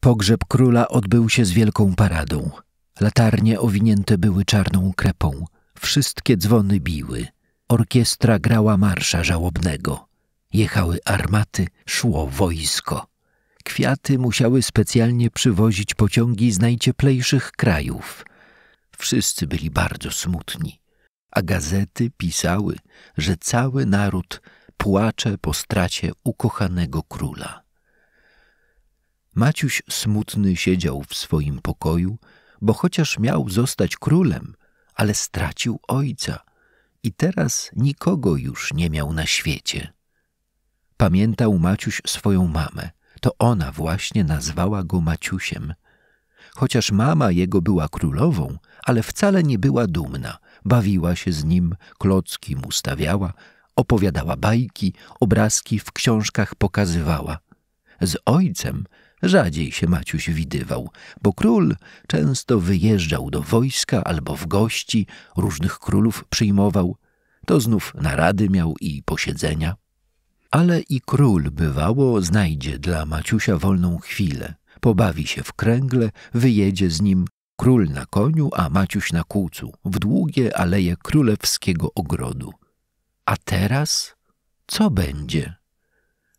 Pogrzeb króla odbył się z wielką paradą. Latarnie owinięte były czarną krepą. Wszystkie dzwony biły. Orkiestra grała marsza żałobnego. Jechały armaty, szło wojsko. Kwiaty musiały specjalnie przywozić pociągi z najcieplejszych krajów. Wszyscy byli bardzo smutni, a gazety pisały, że cały naród płacze po stracie ukochanego króla. Maciuś smutny siedział w swoim pokoju, bo chociaż miał zostać królem, ale stracił ojca i teraz nikogo już nie miał na świecie. Pamiętał Maciuś swoją mamę. To ona właśnie nazwała go Maciusiem. Chociaż mama jego była królową, ale wcale nie była dumna. Bawiła się z nim, klocki mu stawiała, opowiadała bajki, obrazki w książkach pokazywała. Z ojcem Rzadziej się Maciuś widywał, bo król często wyjeżdżał do wojska albo w gości, różnych królów przyjmował, to znów narady miał i posiedzenia. Ale i król bywało znajdzie dla Maciusia wolną chwilę, pobawi się w kręgle, wyjedzie z nim król na koniu, a Maciuś na kółcu, w długie aleje królewskiego ogrodu. A teraz co będzie?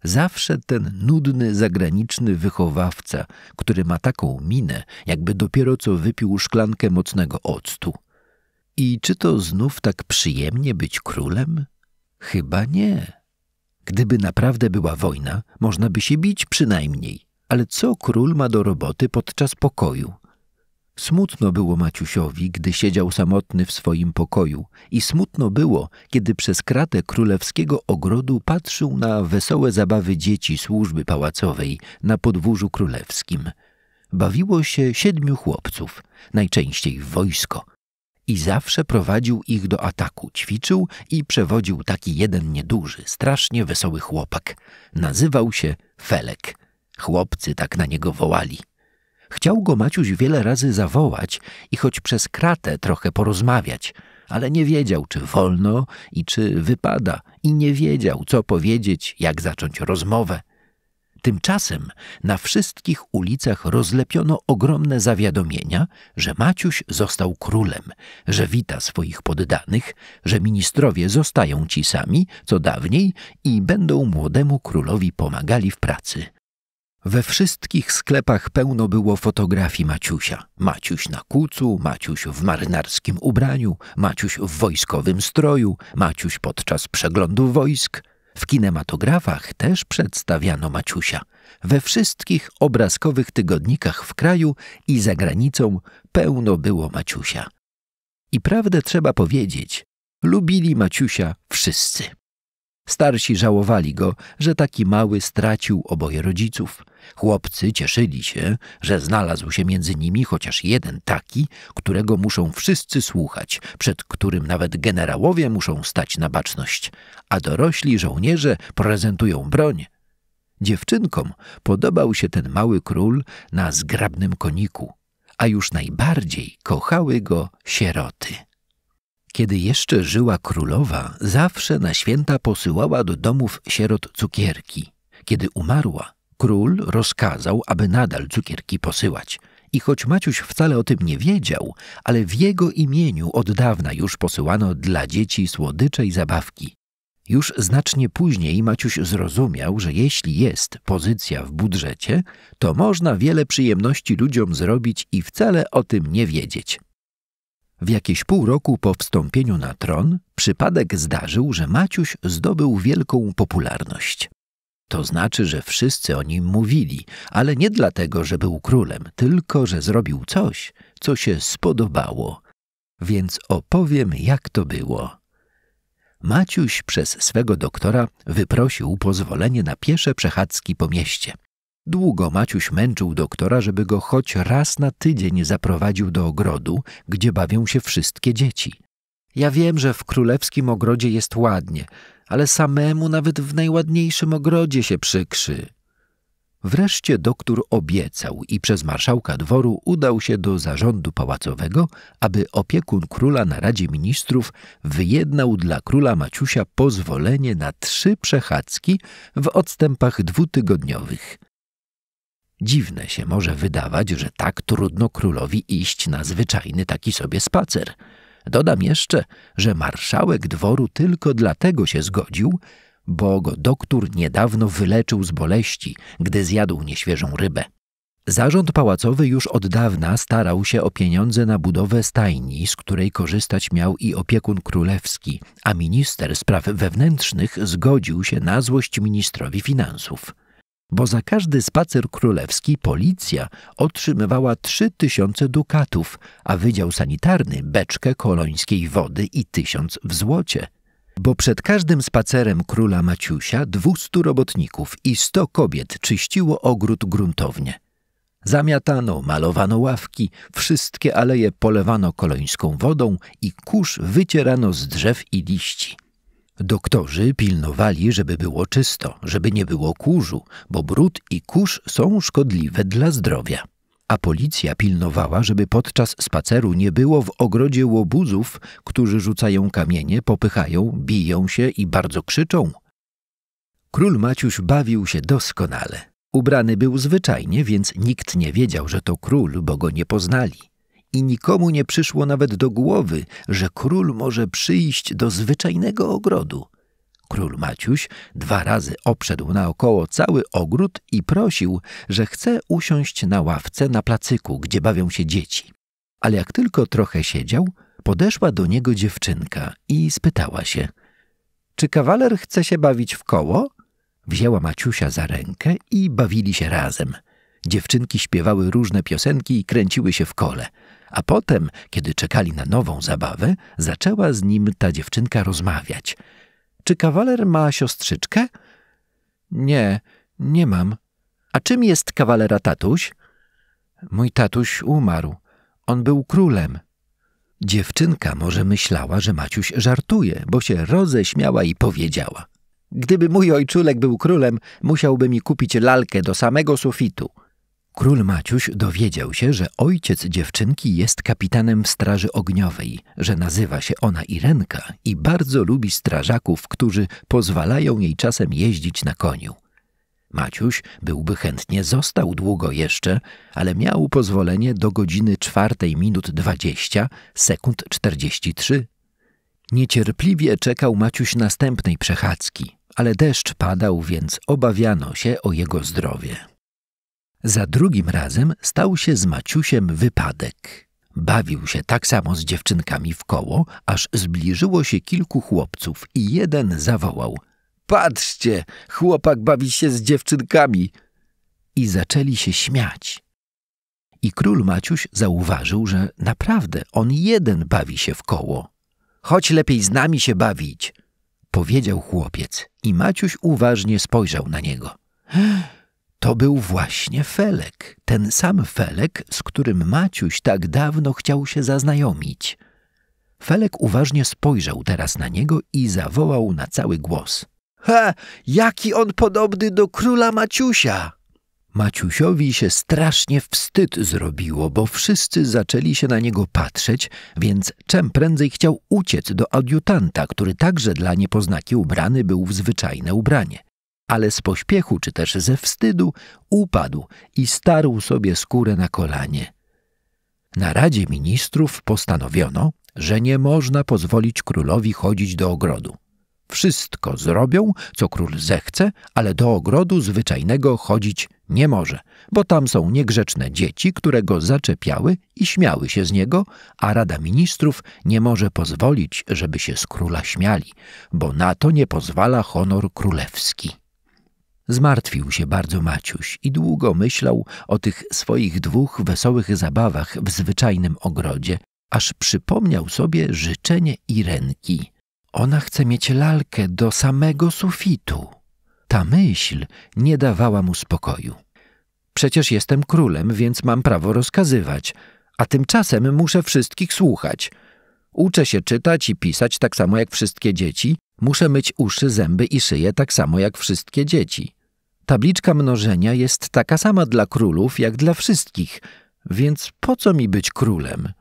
Zawsze ten nudny zagraniczny wychowawca, który ma taką minę, jakby dopiero co wypił szklankę mocnego octu. I czy to znów tak przyjemnie być królem? Chyba nie. Gdyby naprawdę była wojna, można by się bić przynajmniej. Ale co król ma do roboty podczas pokoju? Smutno było Maciusiowi, gdy siedział samotny w swoim pokoju i smutno było, kiedy przez kratę królewskiego ogrodu patrzył na wesołe zabawy dzieci służby pałacowej na podwórzu królewskim. Bawiło się siedmiu chłopców, najczęściej w wojsko. I zawsze prowadził ich do ataku, ćwiczył i przewodził taki jeden nieduży, strasznie wesoły chłopak. Nazywał się Felek. Chłopcy tak na niego wołali – Chciał go Maciuś wiele razy zawołać i choć przez kratę trochę porozmawiać, ale nie wiedział, czy wolno i czy wypada, i nie wiedział, co powiedzieć, jak zacząć rozmowę. Tymczasem na wszystkich ulicach rozlepiono ogromne zawiadomienia, że Maciuś został królem, że wita swoich poddanych, że ministrowie zostają ci sami, co dawniej, i będą młodemu królowi pomagali w pracy. We wszystkich sklepach pełno było fotografii Maciusia. Maciuś na kucu, Maciuś w marynarskim ubraniu, Maciuś w wojskowym stroju, Maciuś podczas przeglądu wojsk. W kinematografach też przedstawiano Maciusia. We wszystkich obrazkowych tygodnikach w kraju i za granicą pełno było Maciusia. I prawdę trzeba powiedzieć, lubili Maciusia wszyscy. Starsi żałowali go, że taki mały stracił oboje rodziców. Chłopcy cieszyli się, że znalazł się między nimi chociaż jeden taki, którego muszą wszyscy słuchać, przed którym nawet generałowie muszą stać na baczność, a dorośli żołnierze prezentują broń. Dziewczynkom podobał się ten mały król na zgrabnym koniku, a już najbardziej kochały go sieroty. Kiedy jeszcze żyła królowa, zawsze na święta posyłała do domów sierot cukierki. Kiedy umarła, król rozkazał, aby nadal cukierki posyłać. I choć Maciuś wcale o tym nie wiedział, ale w jego imieniu od dawna już posyłano dla dzieci słodycze i zabawki. Już znacznie później Maciuś zrozumiał, że jeśli jest pozycja w budżecie, to można wiele przyjemności ludziom zrobić i wcale o tym nie wiedzieć. W jakieś pół roku po wstąpieniu na tron przypadek zdarzył, że Maciuś zdobył wielką popularność. To znaczy, że wszyscy o nim mówili, ale nie dlatego, że był królem, tylko że zrobił coś, co się spodobało. Więc opowiem, jak to było. Maciuś przez swego doktora wyprosił pozwolenie na piesze przechadzki po mieście. Długo Maciuś męczył doktora, żeby go choć raz na tydzień zaprowadził do ogrodu, gdzie bawią się wszystkie dzieci. Ja wiem, że w królewskim ogrodzie jest ładnie, ale samemu nawet w najładniejszym ogrodzie się przykrzy. Wreszcie doktor obiecał i przez marszałka dworu udał się do zarządu pałacowego, aby opiekun króla na Radzie Ministrów wyjednał dla króla Maciusia pozwolenie na trzy przechadzki w odstępach dwutygodniowych – Dziwne się może wydawać, że tak trudno królowi iść na zwyczajny taki sobie spacer. Dodam jeszcze, że marszałek dworu tylko dlatego się zgodził, bo go doktór niedawno wyleczył z boleści, gdy zjadł nieświeżą rybę. Zarząd pałacowy już od dawna starał się o pieniądze na budowę stajni, z której korzystać miał i opiekun królewski, a minister spraw wewnętrznych zgodził się na złość ministrowi finansów bo za każdy spacer królewski policja otrzymywała trzy tysiące dukatów, a Wydział Sanitarny beczkę kolońskiej wody i tysiąc w złocie. Bo przed każdym spacerem króla Maciusia dwustu robotników i sto kobiet czyściło ogród gruntownie. Zamiatano, malowano ławki, wszystkie aleje polewano kolońską wodą i kurz wycierano z drzew i liści. Doktorzy pilnowali, żeby było czysto, żeby nie było kurzu, bo brud i kurz są szkodliwe dla zdrowia. A policja pilnowała, żeby podczas spaceru nie było w ogrodzie łobuzów, którzy rzucają kamienie, popychają, biją się i bardzo krzyczą. Król Maciuś bawił się doskonale. Ubrany był zwyczajnie, więc nikt nie wiedział, że to król, bo go nie poznali i nikomu nie przyszło nawet do głowy, że król może przyjść do zwyczajnego ogrodu. Król Maciuś dwa razy obszedł naokoło cały ogród i prosił, że chce usiąść na ławce na placyku, gdzie bawią się dzieci. Ale jak tylko trochę siedział, podeszła do niego dziewczynka i spytała się: Czy kawaler chce się bawić w koło? Wzięła Maciusia za rękę i bawili się razem. Dziewczynki śpiewały różne piosenki i kręciły się w kole. A potem, kiedy czekali na nową zabawę, zaczęła z nim ta dziewczynka rozmawiać. Czy kawaler ma siostrzyczkę? Nie, nie mam. A czym jest kawalera tatuś? Mój tatuś umarł. On był królem. Dziewczynka może myślała, że Maciuś żartuje, bo się roześmiała i powiedziała. Gdyby mój ojczulek był królem, musiałby mi kupić lalkę do samego sufitu. Król Maciuś dowiedział się, że ojciec dziewczynki jest kapitanem Straży Ogniowej, że nazywa się ona Irenka i bardzo lubi strażaków, którzy pozwalają jej czasem jeździć na koniu. Maciuś byłby chętnie został długo jeszcze, ale miał pozwolenie do godziny czwartej minut dwadzieścia sekund czterdzieści trzy. Niecierpliwie czekał Maciuś następnej przechadzki, ale deszcz padał, więc obawiano się o jego zdrowie. Za drugim razem stał się z Maciusiem wypadek. Bawił się tak samo z dziewczynkami w koło, aż zbliżyło się kilku chłopców i jeden zawołał – Patrzcie, chłopak bawi się z dziewczynkami! I zaczęli się śmiać. I król Maciuś zauważył, że naprawdę on jeden bawi się w koło. Chodź lepiej z nami się bawić, powiedział chłopiec i Maciuś uważnie spojrzał na niego. To był właśnie Felek, ten sam Felek, z którym Maciuś tak dawno chciał się zaznajomić. Felek uważnie spojrzał teraz na niego i zawołał na cały głos. „He, Jaki on podobny do króla Maciusia! Maciusiowi się strasznie wstyd zrobiło, bo wszyscy zaczęli się na niego patrzeć, więc czem prędzej chciał uciec do adiutanta, który także dla niepoznaki ubrany był w zwyczajne ubranie ale z pośpiechu czy też ze wstydu upadł i starł sobie skórę na kolanie. Na Radzie Ministrów postanowiono, że nie można pozwolić królowi chodzić do ogrodu. Wszystko zrobią, co król zechce, ale do ogrodu zwyczajnego chodzić nie może, bo tam są niegrzeczne dzieci, które go zaczepiały i śmiały się z niego, a Rada Ministrów nie może pozwolić, żeby się z króla śmiali, bo na to nie pozwala honor królewski. Zmartwił się bardzo Maciuś i długo myślał o tych swoich dwóch wesołych zabawach w zwyczajnym ogrodzie, aż przypomniał sobie życzenie Irenki. Ona chce mieć lalkę do samego sufitu. Ta myśl nie dawała mu spokoju. Przecież jestem królem, więc mam prawo rozkazywać, a tymczasem muszę wszystkich słuchać. Uczę się czytać i pisać tak samo jak wszystkie dzieci, muszę myć uszy, zęby i szyję tak samo jak wszystkie dzieci. Tabliczka mnożenia jest taka sama dla królów jak dla wszystkich, więc po co mi być królem?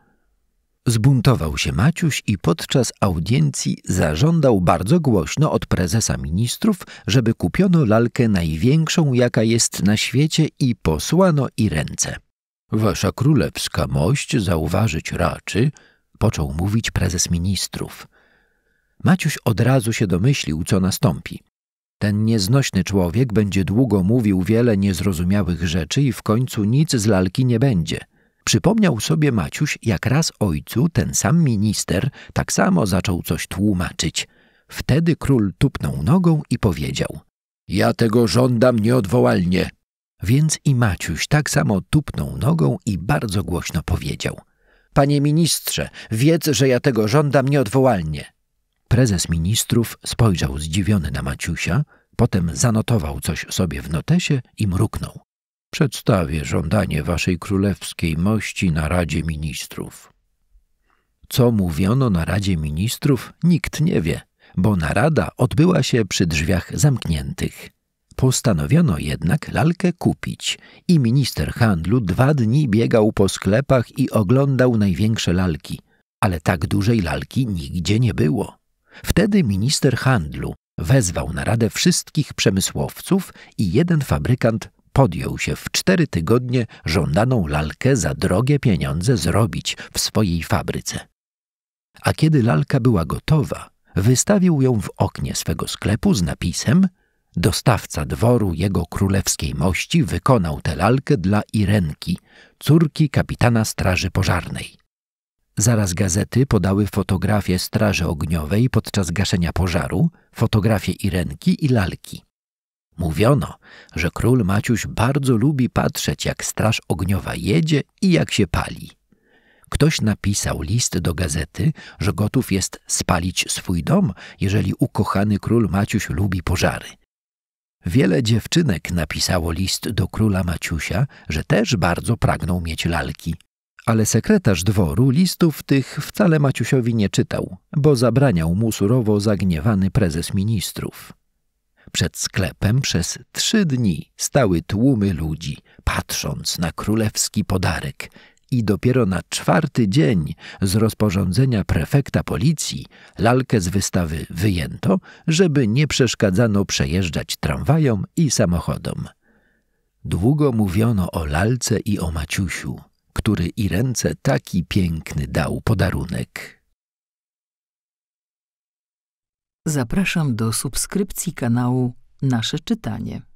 Zbuntował się Maciuś i podczas audiencji zażądał bardzo głośno od prezesa ministrów, żeby kupiono lalkę największą, jaka jest na świecie i posłano i ręce. Wasza królewska mość zauważyć raczy, począł mówić prezes ministrów. Maciuś od razu się domyślił, co nastąpi. Ten nieznośny człowiek będzie długo mówił wiele niezrozumiałych rzeczy i w końcu nic z lalki nie będzie. Przypomniał sobie Maciuś, jak raz ojcu ten sam minister tak samo zaczął coś tłumaczyć. Wtedy król tupnął nogą i powiedział: Ja tego żądam nieodwołalnie. Więc i Maciuś tak samo tupnął nogą i bardzo głośno powiedział: Panie ministrze, wiedz, że ja tego żądam nieodwołalnie. Prezes ministrów spojrzał zdziwiony na Maciusia, potem zanotował coś sobie w notesie i mruknął. Przedstawię żądanie waszej królewskiej mości na Radzie Ministrów. Co mówiono na Radzie Ministrów, nikt nie wie, bo narada odbyła się przy drzwiach zamkniętych. Postanowiono jednak lalkę kupić i minister handlu dwa dni biegał po sklepach i oglądał największe lalki, ale tak dużej lalki nigdzie nie było. Wtedy minister handlu wezwał na radę wszystkich przemysłowców i jeden fabrykant podjął się w cztery tygodnie żądaną lalkę za drogie pieniądze zrobić w swojej fabryce. A kiedy lalka była gotowa, wystawił ją w oknie swego sklepu z napisem Dostawca dworu jego królewskiej mości wykonał tę lalkę dla Irenki, córki kapitana straży pożarnej. Zaraz gazety podały fotografię Straży Ogniowej podczas gaszenia pożaru, fotografię Irenki i Lalki. Mówiono, że król Maciuś bardzo lubi patrzeć, jak Straż Ogniowa jedzie i jak się pali. Ktoś napisał list do gazety, że gotów jest spalić swój dom, jeżeli ukochany król Maciuś lubi pożary. Wiele dziewczynek napisało list do króla Maciusia, że też bardzo pragną mieć lalki. Ale sekretarz dworu listów tych wcale Maciusiowi nie czytał, bo zabraniał mu surowo zagniewany prezes ministrów. Przed sklepem przez trzy dni stały tłumy ludzi, patrząc na królewski podarek, i dopiero na czwarty dzień z rozporządzenia prefekta policji lalkę z wystawy wyjęto, żeby nie przeszkadzano przejeżdżać tramwajom i samochodom. Długo mówiono o lalce i o Maciusiu który i ręce taki piękny dał podarunek. Zapraszam do subskrypcji kanału Nasze Czytanie.